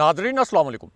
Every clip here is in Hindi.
नादरीन असलकुम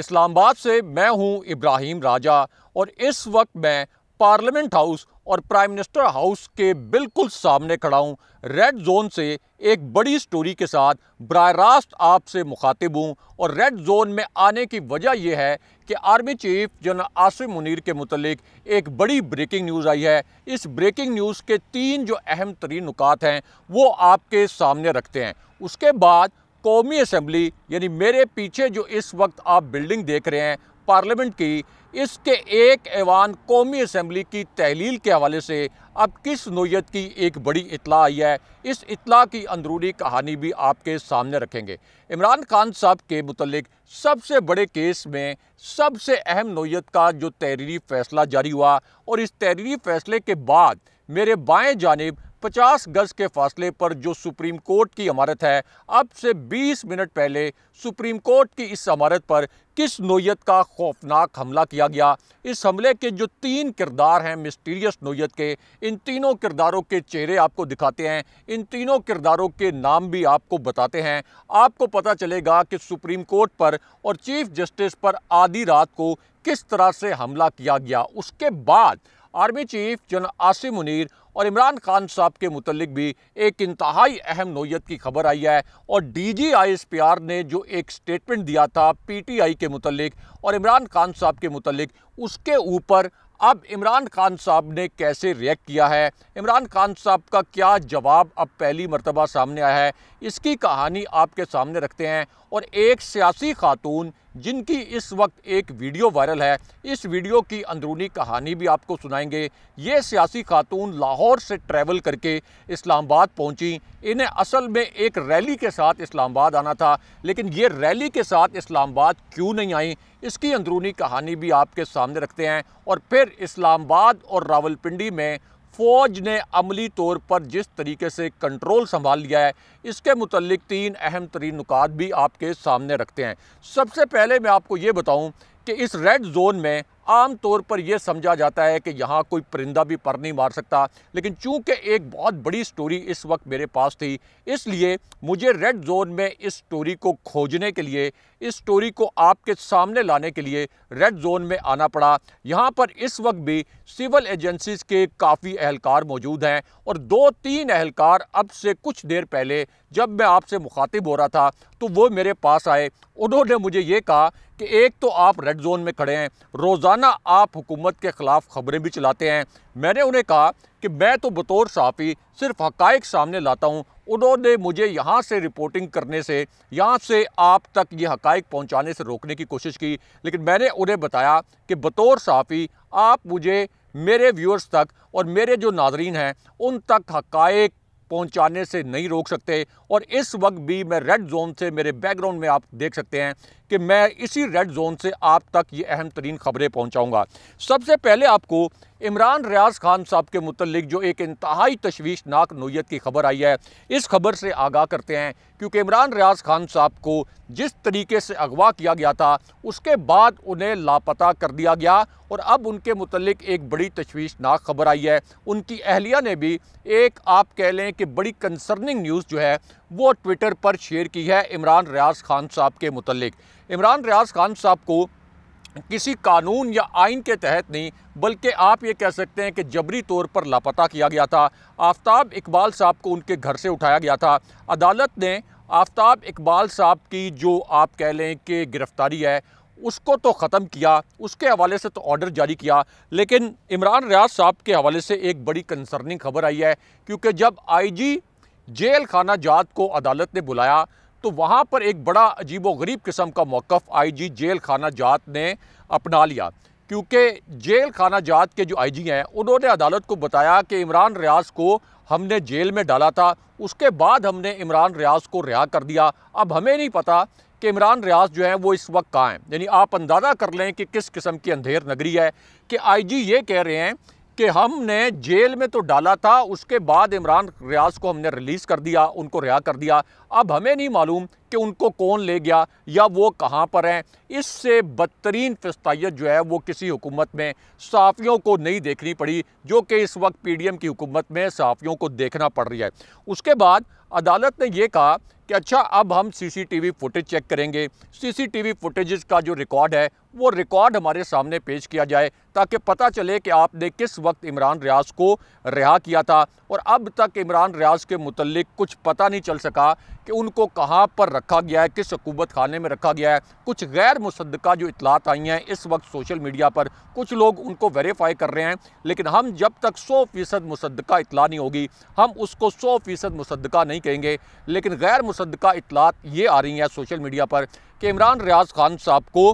इस्लामाबाद से मैं हूं इब्राहिम राजा और इस वक्त मैं पार्लियामेंट हाउस और प्राइम मिनिस्टर हाउस के बिल्कुल सामने खड़ा हूं रेड जोन से एक बड़ी स्टोरी के साथ बर रास्त आपसे मुखातिब हूं और रेड जोन में आने की वजह यह है कि army chief general Asif Munir के मतलब एक बड़ी ब्रेकिंग न्यूज़ आई है इस ब्रेकिंग न्यूज़ के तीन जो अहम तरीन नुकात हैं वो आपके सामने रखते हैं उसके बाद कौमी असम्बली यानी मेरे पीछे जो इस वक्त आप बिल्डिंग देख रहे हैं पार्लियामेंट की इसके एक ऐवान कौमी असम्बली की तहलील के हवाले से अब किस नोयत की एक बड़ी इतला आई है इस इतला की अंदरूनी कहानी भी आपके सामने रखेंगे इमरान खान साहब के मतलब सबसे बड़े केस में सबसे अहम नोयत का जो तहरीरी फ़ैसला जारी हुआ और इस तहरीरी फ़ैसले के बाद मेरे बाएं जानब 50 गज के फासले पर जो सुप्रीम कोर्ट की इमारत है अब से 20 मिनट पहले सुप्रीम कोर्ट की इस इमारत पर किस नोयत का खौफनाक हमला किया गया इस हमले के जो तीन किरदार हैं मिस्टीरियस नोयत के इन तीनों किरदारों के चेहरे आपको दिखाते हैं इन तीनों किरदारों के नाम भी आपको बताते हैं आपको पता चलेगा कि सुप्रीम कोर्ट पर और चीफ जस्टिस पर आधी रात को किस तरह से हमला किया गया उसके बाद आर्मी चीफ जन आसिम मुनीर और इमरान खान साहब के मुतलिक भी एक इंतहाई अहम नोयत की खबर आई है और D G I S P R ने जो एक स्टेटमेंट दिया था पी टी आई के मुतलिक और इमरान खान साहब के मुतलिक उसके ऊपर अब इमरान खान साहब ने कैसे रिएक्ट किया है इमरान खान साहब का क्या जवाब अब पहली मरतबा सामने आया है इसकी कहानी आपके सामने रखते हैं और एक सियासी खातून जिनकी इस वक्त एक वीडियो वायरल है इस वीडियो की अंदरूनी कहानी भी आपको सुनाएंगे ये सियासी खातून लाहौर से ट्रैवल करके इस्लामाबाद पहुंची इन्हें असल में एक रैली के साथ इस्लामाबाद आना था लेकिन ये रैली के साथ इस्लामाबाद क्यों नहीं आई इसकी अंदरूनी कहानी भी आपके सामने रखते हैं और फिर इस्लामाबाद और रावलपिंडी में फ़ौज ने अमली तौर पर जिस तरीके से कंट्रोल संभाल लिया है इसके मतलब तीन अहम तरीन नुकात भी आपके सामने रखते हैं सबसे पहले मैं आपको ये बताऊं कि इस रेड जोन में आम तौर पर यह समझा जाता है कि यहाँ कोई परिंदा भी पर नहीं मार सकता लेकिन चूंकि एक बहुत बड़ी स्टोरी इस वक्त मेरे पास थी इसलिए मुझे रेड जोन में इस स्टोरी को खोजने के लिए इस स्टोरी को आपके सामने लाने के लिए रेड जोन में आना पड़ा यहाँ पर इस वक्त भी सिविल एजेंसीज के काफ़ी अहलकार मौजूद हैं और दो तीन अहलकार अब से कुछ देर पहले जब मैं आपसे मुखातिब हो रहा था तो वो मेरे पास आए उन्होंने मुझे ये कहा कि एक तो आप रेड जोन में खड़े हैं रोज़ाना आप हुकूमत के ख़िलाफ़ ख़बरें भी चलाते हैं मैंने उन्हें कहा कि मैं तो बतौर साफ़ी सिर्फ हकाइक सामने लाता हूँ उन्होंने मुझे यहाँ से रिपोर्टिंग करने से यहाँ से आप तक ये हकाइक पहुँचाने से रोकने की कोशिश की लेकिन मैंने उन्हें बताया कि बतौर साफ़ी आप मुझे मेरे व्यूअर्स तक और मेरे जो नाजरीन हैं उन तक हकाइक पहुंचाने से नहीं रोक सकते और इस वक्त भी मैं रेड जोन से मेरे बैकग्राउंड में आप देख सकते हैं कि मैं इसी रेड जोन से आप तक ये अहम तरीन खबरें पहुंचाऊंगा सबसे पहले आपको इमरान रियाज खान साहब के मुतलिक जो एक इंतहाई तशवीशनाक नोयत की खबर आई है इस खबर से आगाह करते हैं क्योंकि इमरान रियाज खान साहब को जिस तरीके से अगवा किया गया था उसके बाद उन्हें लापता कर दिया गया और अब उनके मुतलिक एक बड़ी तशवीशनाक खबर आई है उनकी अहलिया ने भी एक आप कह लें कि बड़ी कंसर्निंग न्यूज़ जो है वो ट्विटर पर शेयर की है इमरान रियाज खान साहब के मुतलिक इमरान रियाज खान साहब को किसी कानून या आइन के तहत नहीं बल्कि आप ये कह सकते हैं कि जबरी तौर पर लापता किया गया था आफ्ताब इकबाल साहब को उनके घर से उठाया गया था अदालत ने आफ्ताब इकबाल साहब की जो आप कह लें कि गिरफ़्तारी है उसको तो ख़त्म किया उसके हवाले से तो ऑर्डर जारी किया लेकिन इमरान रियाज साहब के हवाले से एक बड़ी कंसर्निंग खबर आई है क्योंकि जब आईजी जेल खाना जात को अदालत ने बुलाया तो वहाँ पर एक बड़ा अजीबोगरीब किस्म का मौक़ आईजी जेल खाना जात ने अपना लिया क्योंकि जेल खाना जात के जो आईजी हैं उन्होंने अदालत को बताया कि इमरान रियाज को हमने जेल में डाला था उसके बाद हमने इमरान रियाज को रिहा कर दिया अब हमें नहीं पता कि इमरान रियाज जो है वो इस वक्त कहाँ हैं यानी आप अंदाज़ा कर लें कि किस किस्म की अंधेर नगरी है कि आईजी ये कह रहे हैं कि हमने जेल में तो डाला था उसके बाद इमरान रियाज को हमने रिलीज़ कर दिया उनको रिहा कर दिया अब हमें नहीं मालूम कि उनको कौन ले गया या वो कहाँ पर हैं इससे बदतरीन फस्तायत जो है वो किसी हुकूमत में सहाफ़ियों को नहीं देखनी पड़ी जो कि इस वक्त पी डी एम की हुकूमत में सहाफ़ियों को देखना पड़ रही है उसके बाद अदालत ने यह कहा कि अच्छा अब हम सीसीटीवी फुटेज चेक करेंगे सीसीटीवी फुटेज का जो रिकॉर्ड है वो रिकॉर्ड हमारे सामने पेश किया जाए ताकि पता चले कि आपने किस वक्त इमरान रियाज को रिहा किया था और अब तक इमरान रियाज के मुतलक कुछ पता नहीं चल सका कि उनको कहाँ पर रखा गया है किस हकूबत खाने में रखा गया है कुछ गैर मुसदा जो इतलात आई हैं इस वक्त सोशल मीडिया पर कुछ लोग उनको वेरीफाई कर रहे हैं लेकिन हम जब तक सौ फ़ीसद मुसदा इतला नहीं होगी हम उसको सौ फ़ीसद मुसदा नहीं कहेंगे लेकिन गैर मुसदा इतलात ये आ रही हैं सोशल मीडिया पर कि इमरान रियाज खान साहब को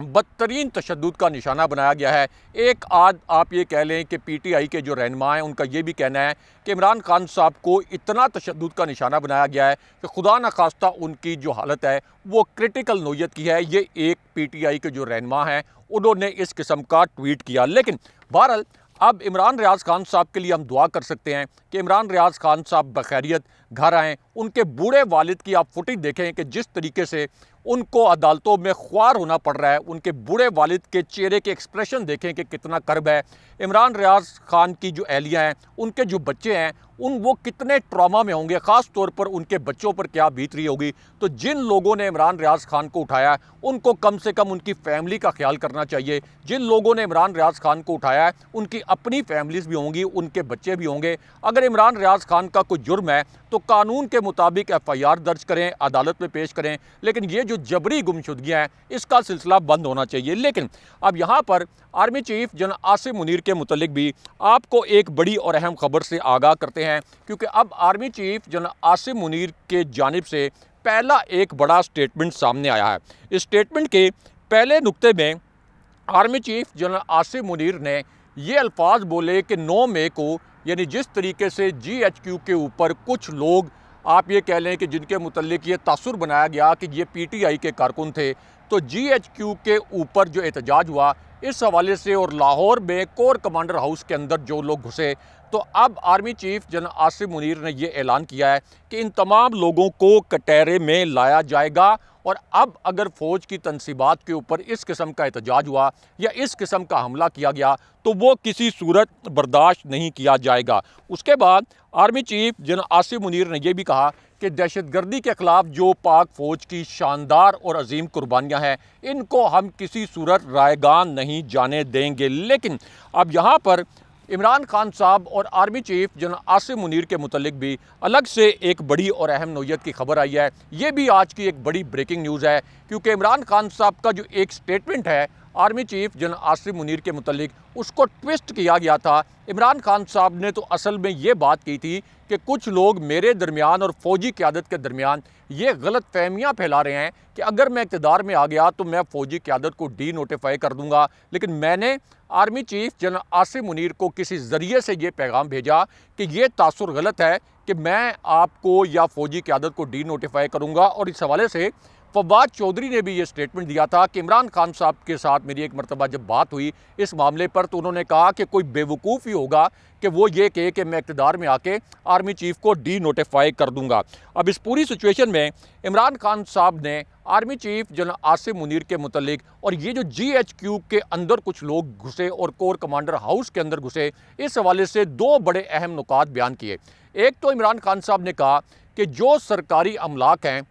बदतरीन तशद का निशाना बनाया गया है एक आध आप ये कह लें कि पी टी आई के जो रहनमा हैं उनका ये भी कहना है कि इमरान खान साहब को इतना तशद का निशाना बनाया गया है कि खुदा न खास्ता उनकी जो हालत है वो क्रिटिकल नोयत की है ये एक पी टी आई के जो रहनमा हैं उन्होंने इस किस्म का ट्वीट किया लेकिन बहरहाल अब इमरान रियाज खान साहब के लिए हम दुआ कर सकते हैं कि इमरान रियाज खान साहब बखैरियत घर आएँ उनके बूढ़े वालिद की आप फुटेज देखें कि जिस तरीके से उनको अदालतों में ख्वार होना पड़ रहा है उनके बूढ़े वालिद के चेहरे के एक्सप्रेशन देखें कि कितना कर्ब है इमरान रियाज खान की जो एहलियाँ हैं उनके जो बच्चे हैं उन वो कितने ट्रामा में होंगे ख़ास तौर पर उनके बच्चों पर क्या बीत रही होगी तो जिन लोगों ने इमरान रियाज खान को उठाया है उनको कम से कम उनकी फ़ैमिली का ख्याल करना चाहिए जिन लोगों ने इमरान रियाज खान को उठाया है उनकी अपनी फैमिलीज़ भी होंगी उनके बच्चे भी होंगे अगर इमरान रियाज खान का कोई जुर्म है तो कानून के मुताबिक एफ दर्ज करें अदालत में पेश करें लेकिन ये जो जबरी गुमशुदगियाँ हैं इसका सिलसिला बंद होना चाहिए लेकिन अब यहाँ पर आर्मी चीफ जन आसिफ मुनीर के मतलब भी आपको एक बड़ी और अहम खबर से आगाह करते हैं क्योंकि अब आर्मी चीफ जन आसिफ मुनीर के जानब से पहला एक बड़ा स्टेटमेंट सामने आया है इस स्टेटमेंट के पहले नुक्ते में army chief general Asif Munir ने ये अल्फाज बोले कि नौ मई को यानी जिस तरीके से जी एच क्यू के ऊपर कुछ लोग आप ये कह लें कि जिनके मतलब ये तसुर बनाया गया कि ये पी टी आई के कारकुन थे तो जी एच क्यू के ऊपर जो एहतजाज हुआ इस हवाले से और लाहौर में कोर कमांडर हाउस के अंदर जो लोग घुसे तो अब आर्मी चीफ जन आसिफ मुनीर ने यह ऐलान किया है कि इन तमाम लोगों को कटहरे में लाया जाएगा और अब अगर फ़ौज की तनसीबात के ऊपर इस किस्म का एहतजाज हुआ या इस किस्म का हमला किया गया तो वो किसी सूरत बर्दाश्त नहीं किया जाएगा उसके बाद army chief general Asif Munir ने यह भी कहा कि दहशतगर्दी के ख़िलाफ़ जो पाक फ़ौज की शानदार और अजीम कुर्बानियाँ हैं इनको हम किसी सूरत रायगान नहीं जाने देंगे लेकिन अब यहाँ पर इमरान खान साहब और army chief general Asif Munir के मतलब भी अलग से एक बड़ी और अहम नोयत की खबर आई है ये भी आज की एक बड़ी ब्रेकिंग न्यूज़ है क्योंकि इमरान खान साहब का जो एक स्टेटमेंट है army chief general Asif Munir के मतलब उसको ट्विस्ट किया गया था इमरान खान साहब ने तो असल में ये बात की थी कि कुछ लोग मेरे दरमियान और फौजी क्यादत के दरमियान ये गलत फहमियाँ फैला रहे हैं कि अगर मैं इकतदार में आ गया तो मैं फौजी क्यादत को डी नोटिफाई कर दूंगा लेकिन मैंने army chief general Asif Munir को किसी ज़रिए से ये पैगाम भेजा कि ये तासर गलत है कि मैं आपको या फौजी क्यादत को डी नोटिफाई करूँगा और इस हवाले से फवाद चौधरी ने भी ये स्टेटमेंट दिया था कि इमरान खान साहब के साथ मेरी एक मरतबा जब बात हुई इस मामले पर तो उन्होंने कहा कि कोई बेवकूफ़ ही होगा कि वो ये कहे कि मैं इकतदार में आके आर्मी चीफ को डी नोटिफाई कर दूंगा अब इस पूरी सिचुएशन में इमरान खान साहब ने army chief general Asif Munir के मतलब और ये जो जी एच क्यू के अंदर कुछ लोग घुसे और कोर कमांडर हाउस के अंदर घुसे इस हवाले से दो बड़े अहम नुकात बयान किए एक तो इमरान खान साहब ने कहा कि जो सरकारी अमलाक हैं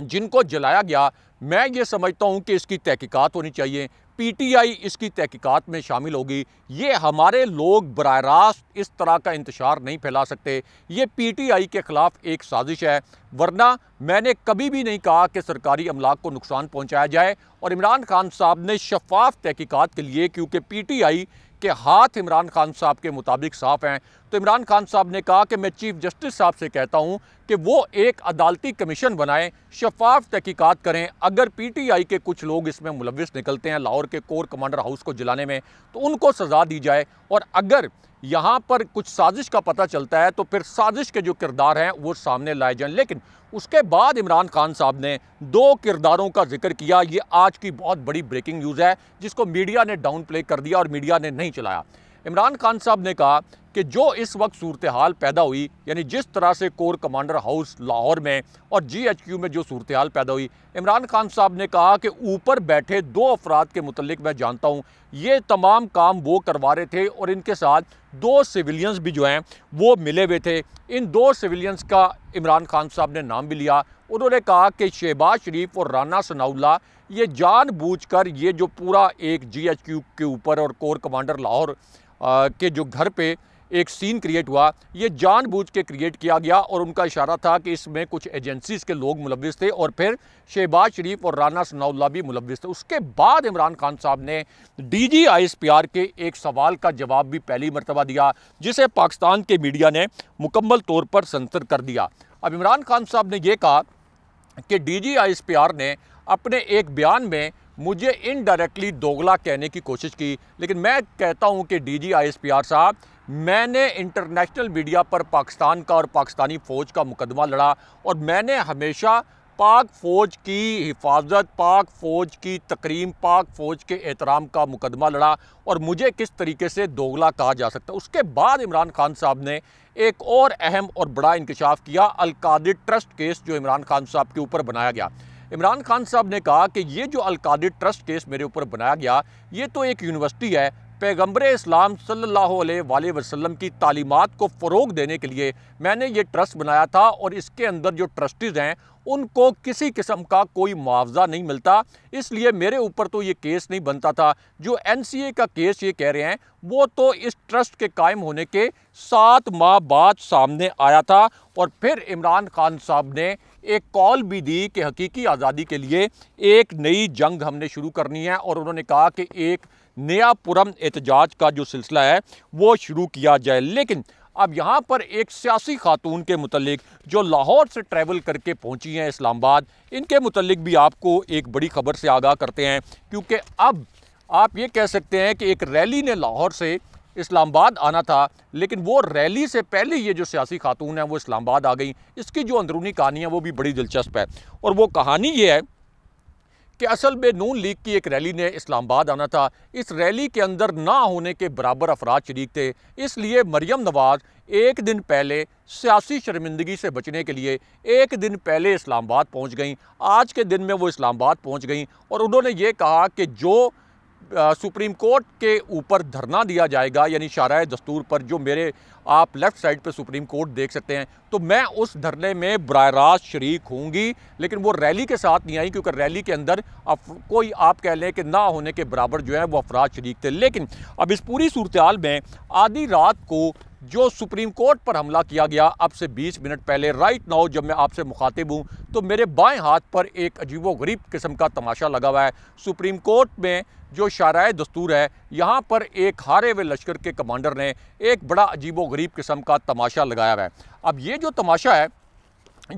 जिनको जलाया गया मैं ये समझता हूँ कि इसकी तहकीकात होनी चाहिए पीटीआई इसकी तहकीकात में शामिल होगी ये हमारे लोग बर रास्त इस तरह का इंतजार नहीं फैला सकते ये पीटीआई के ख़िलाफ़ एक साजिश है वरना मैंने कभी भी नहीं कहा कि सरकारी अमलाक को नुकसान पहुँचाया जाए और इमरान खान साहब ने शफाफ तहकीकात के लिए क्योंकि पीटीआई कि हाथ इमरान खान साहब के मुताबिक साफ हैं तो इमरान खान साहब ने कहा कि मैं चीफ जस्टिस साहब से कहता हूं कि वो एक अदालती कमीशन बनाएं शफाफ तहकीकत करें अगर पीटीआई के कुछ लोग इसमें मुलविस निकलते हैं लाहौर के कोर कमांडर हाउस को जलाने में तो उनको सज़ा दी जाए और अगर यहाँ पर कुछ साजिश का पता चलता है तो फिर साजिश के जो किरदार हैं वो सामने लाए जाए लेकिन उसके बाद इमरान खान साहब ने दो किरदारों का जिक्र किया ये आज की बहुत बड़ी ब्रेकिंग न्यूज़ है जिसको मीडिया ने डाउन प्ले कर दिया और मीडिया ने नहीं चलाया इमरान खान साहब ने कहा कि जो इस वक्त सूरत हाल पैदा हुई यानी जिस तरह से कोर कमांडर हाउस लाहौर में और जी एच क्यू में जो सूरत हाल पैदा हुई इमरान खान साहब ने कहा कि ऊपर बैठे दो अफराद के मतलब मैं जानता हूँ ये तमाम काम वो करवा रहे थे और इनके साथ दो सिविलियंस भी जो हैं वो मिले हुए थे इन दो सिविलियंस का इमरान खान साहब ने नाम भी लिया उन्होंने कहा कि शहबाज शरीफ और राना सनाउल्ला ये जानबूझकर ये जो पूरा एक जीएचक्यू के ऊपर और कोर कमांडर लाहौर के जो घर पे एक सीन क्रिएट हुआ ये जानबूझ के क्रिएट किया गया और उनका इशारा था कि इसमें कुछ एजेंसीज के लोग मुलविस थे और फिर शहबाज शरीफ और राना सनाउल्ला भी मुलविस थे उसके बाद इमरान खान साहब ने D G I S P R के एक सवाल का जवाब भी पहली मरतबा दिया जिसे पाकिस्तान के मीडिया ने मुकम्मल तौर पर संसद कर दिया अब इमरान खान साहब ने यह कहा कि D G I S P R ने अपने एक बयान में मुझे इनडायरेक्टली दोगला कहने की कोशिश की लेकिन मैं कहता हूं कि D G I S P R साहब मैंने इंटरनेशनल मीडिया पर पाकिस्तान का और पाकिस्तानी फ़ौज का मुकदमा लड़ा और मैंने हमेशा पाक फ़ौज की हिफाजत पाक फ़ौज की तकरीम पाक फ़ौज के एहतराम का मुकदमा लड़ा और मुझे किस तरीके से दोगला कहा जा सकता है उसके बाद इमरान खान साहब ने एक और अहम और बड़ा इंकशाफ किया अलकादि ट्रस्ट केस जो इमरान खान साहब के ऊपर बनाया गया इमरान खान साहब ने कहा कि ये जो अलकादि ट्रस्ट केस मेरे ऊपर बनाया गया ये तो एक यूनिवर्सिटी है पैगम्बर इस्लाम सल्लल्लाहु वसलम की तालीमत को फ़रोग देने के लिए मैंने ये ट्रस्ट बनाया था और इसके अंदर जो ट्रस्टीज़ हैं उनको किसी किस्म का कोई मुआवजा नहीं मिलता इसलिए मेरे ऊपर तो ये केस नहीं बनता था जो एन सी ए का केस ये कह रहे हैं वो तो इस ट्रस्ट के कायम होने के सात माह बाद सामने आया था और फिर इमरान खान साहब ने एक कॉल भी दी कि हकीकी आज़ादी के लिए एक नई जंग हमने शुरू करनी है और उन्होंने कहा कि एक नया पुरम एहतजाज का जो सिलसिला है वो शुरू किया जाए लेकिन अब यहाँ पर एक सियासी खातून के मतलब जो लाहौर से ट्रैवल करके पहुँची हैं इस्लामाबाद इनके मतलब भी आपको एक बड़ी खबर से आगाह करते हैं क्योंकि अब आप ये कह सकते हैं कि एक रैली ने लाहौर से इस्लामाबाद आना था लेकिन वो रैली से पहले ये जो सियासी खातून है वो इस्लामाबाद आ गई इसकी जो अंदरूनी कहानी है वो भी बड़ी दिलचस्प है और वो कहानी ये है कि असल में नून लीग की एक रैली ने इस्लामाबाद आना था इस रैली के अंदर ना होने के बराबर अफराद शरीक थे इसलिए मरियम नवाज एक दिन पहले सियासी शर्मिंदगी से बचने के लिए एक दिन पहले इस्लामाबाद पहुंच गईं आज के दिन में वो इस्लामाबाद पहुंच गईं और उन्होंने ये कहा कि जो सुप्रीम कोर्ट के ऊपर धरना दिया जाएगा यानी शारा दस्तूर पर जो मेरे आप लेफ़्ट साइड पर सुप्रीम कोर्ट देख सकते हैं तो मैं उस धरने में बर रास्त शरीक होंगी लेकिन वो रैली के साथ नहीं आई क्योंकि रैली के अंदर अफ, कोई आप कह लें कि ना होने के बराबर जो है वो अफराज शरीक थे लेकिन अब इस पूरी सूरत में आधी रात को जो सुप्रीम कोर्ट पर हमला किया गया अब से 20 मिनट पहले राइट नाउ जब मैं आपसे मुखातिब हूँ तो मेरे बाएं हाथ पर एक व गरीब किस्म का तमाशा लगा हुआ है सुप्रीम कोर्ट में जो शारा दस्तूर है यहाँ पर एक हारे हुए लश्कर के कमांडर ने एक बड़ा अजीब गरीब किस्म का तमाशा लगाया हुआ है अब ये जो तमाशा है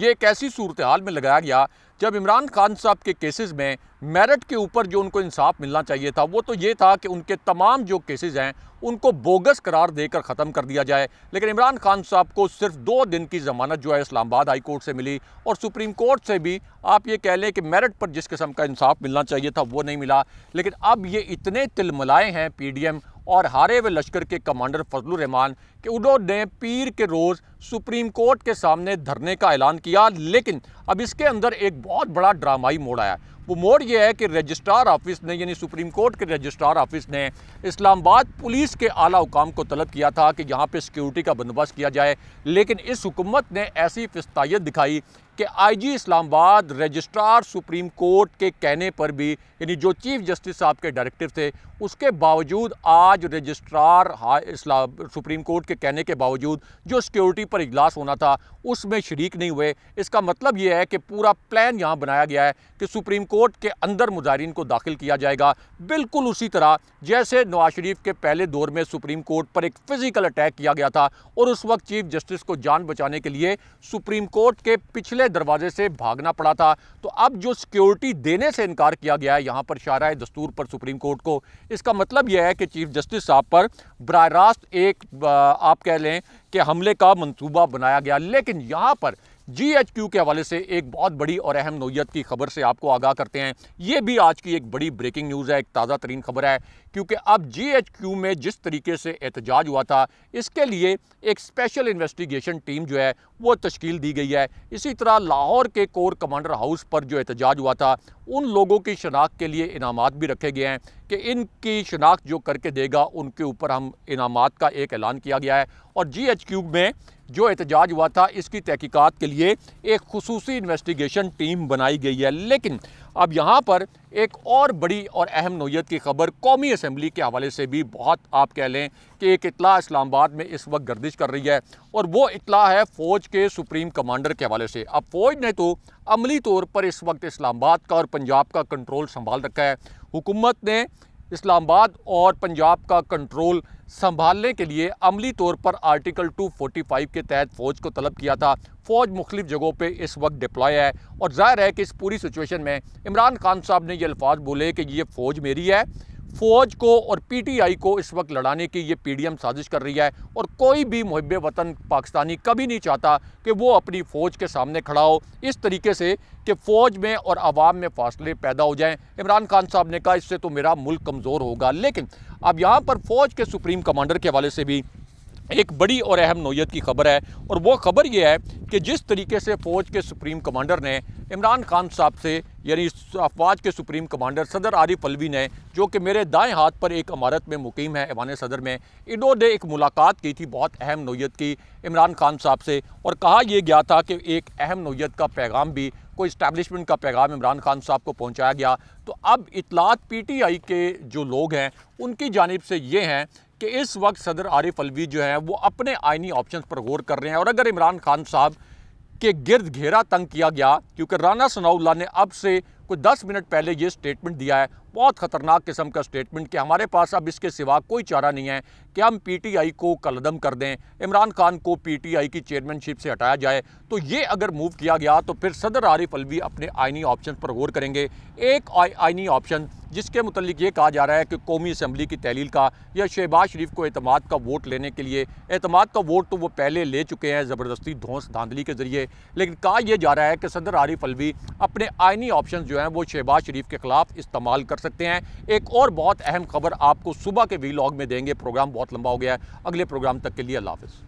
ये एक ऐसी सूरत हाल में लगाया गया जब इमरान खान साहब के केसेस में मेरिट के ऊपर जो उनको इंसाफ मिलना चाहिए था वो तो ये था कि उनके तमाम जो केसेस हैं उनको बोगस करार देकर ख़त्म कर दिया जाए लेकिन इमरान खान साहब को सिर्फ दो दिन की ज़मानत जो है इस्लामाबाद हाई कोर्ट से मिली और सुप्रीम कोर्ट से भी आप ये कह लें कि मेरिट पर जिस किस्म का इंसाफ मिलना चाहिए था वो नहीं मिला लेकिन अब ये इतने तिलमलाए हैं पी और हारे हुए लश्कर के कमांडर फजलरहमान कि उन्होंने पीर के रोज़ सुप्रीम कोर्ट के सामने धरने का ऐलान किया लेकिन अब इसके अंदर एक बहुत बड़ा ड्रामाई मोड़ आया वो मोड़ ये है कि रजिस्ट्रार ऑफिस ने यानी सुप्रीम कोर्ट के रजिस्ट्रार ऑफिस ने इस्लामाबाद पुलिस के आला हुकाम को तलब किया था कि यहाँ पर सिक्योरिटी का बंदोबस्त किया जाए लेकिन इस हुकूमत ने ऐसी फिस्तायत दिखाई कि IG Islamabad registrar supreme court के कहने पर भी यानी जो चीफ जस्टिस साहब के डायरेक्टिव थे उसके बावजूद आज रजिस्ट्रार इस्लाम सुप्रीम कोर्ट के कहने के बावजूद जो सिक्योरिटी पर इजलास होना था उसमें शरीक नहीं हुए इसका मतलब ये है कि पूरा प्लान यहाँ बनाया गया है कि सुप्रीम कोर्ट कोर्ट के अंदर मुजाहन को दाखिल किया जाएगा बिल्कुल उसी तरह जैसे नवाज शरीफ के पहले दौर में सुप्रीम कोर्ट पर एक फिजिकल अटैक किया गया था और उस वक्त चीफ जस्टिस को जान बचाने के लिए सुप्रीम कोर्ट के पिछले दरवाजे से भागना पड़ा था तो अब जो सिक्योरिटी देने से इनकार किया गया है यहाँ पर शारा दस्तूर पर सुप्रीम कोर्ट को इसका मतलब यह है कि चीफ जस्टिस साहब पर बरह रास्त एक आप कह लें कि हमले का मंसूबा बनाया गया लेकिन यहाँ पर जीएचक्यू के हवाले से एक बहुत बड़ी और अहम नोयत की खबर से आपको आगाह करते हैं ये भी आज की एक बड़ी ब्रेकिंग न्यूज़ है एक ताज़ा तरीन खबर है क्योंकि अब जीएचक्यू में जिस तरीके से एहतजाज हुआ था इसके लिए एक स्पेशल इन्वेस्टिगेशन टीम जो है वो तश्कील दी गई है इसी तरह लाहौर के कोर कमांडर हाउस पर जो एहतजाज हुआ था उन लोगों की शनाख्त के लिए इनाम भी रखे गए हैं कि इनकी शनाख्त जो करके देगा उनके ऊपर हम इनाम का एक ऐलान किया गया है और जी एच क्यू में जो एहतजाज हुआ था इसकी तहकीकात के लिए एक खसूसी इन्वेस्टिगेशन टीम बनाई गई है लेकिन अब यहाँ पर एक और बड़ी और अहम नोयत की खबर कौमी असम्बली के हवाले से भी बहुत आप कह लें कि एक इतला इस्लामाबाद में इस वक्त गर्दिश कर रही है और वो इतला है फ़ौज के सुप्रीम कमांडर के हवाले से अब फ़ौज ने तो अमली तौर पर इस वक्त इस्लामाबाद का और पंजाब का कंट्रोल संभाल रखा है हुकूमत ने इस्लामाबाद और पंजाब का कंट्रोल संभालने के लिए अमली तौर पर आर्टिकल 245 के तहत फ़ौज को तलब किया था फ़ौज मुख्तु जगहों पर इस वक्त डिप्लॉय है और ज़ाहिर है कि इस पूरी सिचुएशन में इमरान खान साहब ने ये अल्फाज बोले कि ये फ़ौज मेरी है फ़ौज को और पीटीआई को इस वक्त लड़ाने की ये पीडीएम साजिश कर रही है और कोई भी मुहब वतन पाकिस्तानी कभी नहीं चाहता कि वो अपनी फ़ौज के सामने खड़ा हो इस तरीके से कि फ़ौज में और आवाम में फासले पैदा हो जाएं इमरान खान साहब ने कहा इससे तो मेरा मुल्क कमज़ोर होगा लेकिन अब यहाँ पर फ़ौज के सुप्रीम कमांडर के हवाले से भी एक बड़ी और अहम नोयत की खबर है और वो खबर ये है कि जिस तरीके से फ़ौज के सुप्रीम कमांडर ने इमरान खान साहब से यानी अफवाज के सुप्रीम कमांडर सदर आरिफ अलवी ने जो कि मेरे दाएं हाथ पर एक इमारत में मुकीम है ऐवान सदर में इन्होंने एक मुलाकात की थी बहुत अहम नोयत की इमरान खान साहब से और कहा यह गया था कि एक अहम नोयत का पैगाम भी कोई इस्टेबलिशमेंट का पैगाम इमरान खान साहब को पहुँचाया गया तो अब इतलात पी टी आई के जो लोग हैं उनकी जानब से ये हैं कि इस वक्त सदर आरिफ अलवी जो है वो अपने आइनी ऑप्शन पर गौर कर रहे हैं और अगर इमरान खान साहब के गिर्द घेरा तंग किया गया क्योंकि राना सनाउल्ला ने अब से कुछ दस मिनट पहले ये स्टेटमेंट दिया है बहुत ख़तरनाक किस्म का स्टेटमेंट कि हमारे पास अब इसके सिवा कोई चारा नहीं है कि हम पीटीआई को कलदम कर दें इमरान खान को पीटीआई की चेयरमैनशिप से हटाया जाए तो ये अगर मूव किया गया तो फिर सदर आरिफ अलवी अपने आइनी ऑप्शन पर गौर करेंगे एक आइनी ऑप्शन जिसके मतलब ये कहा जा रहा है कि कौमी असम्बली की तहलील का या शहबाज शरीफ को अतमाद का वोट लेने के लिए अतमाद का वोट तो वो पहले ले चुके हैं ज़बरदस्ती धौंस धांधली के ज़रिए लेकिन कहा यह जा रहा है कि सदर आरिफ अलवी अपने आइनी ऑप्शन जो हैं वो शहबाज शरीफ के ख़िलाफ़ इस्तेमाल कर सकते हैं एक और बहुत अहम खबर आपको सुबह के वीलॉग में देंगे प्रोग्राम बहुत लंबा हो गया है अगले प्रोग्राम तक के लिए अल्लाह हाफिज़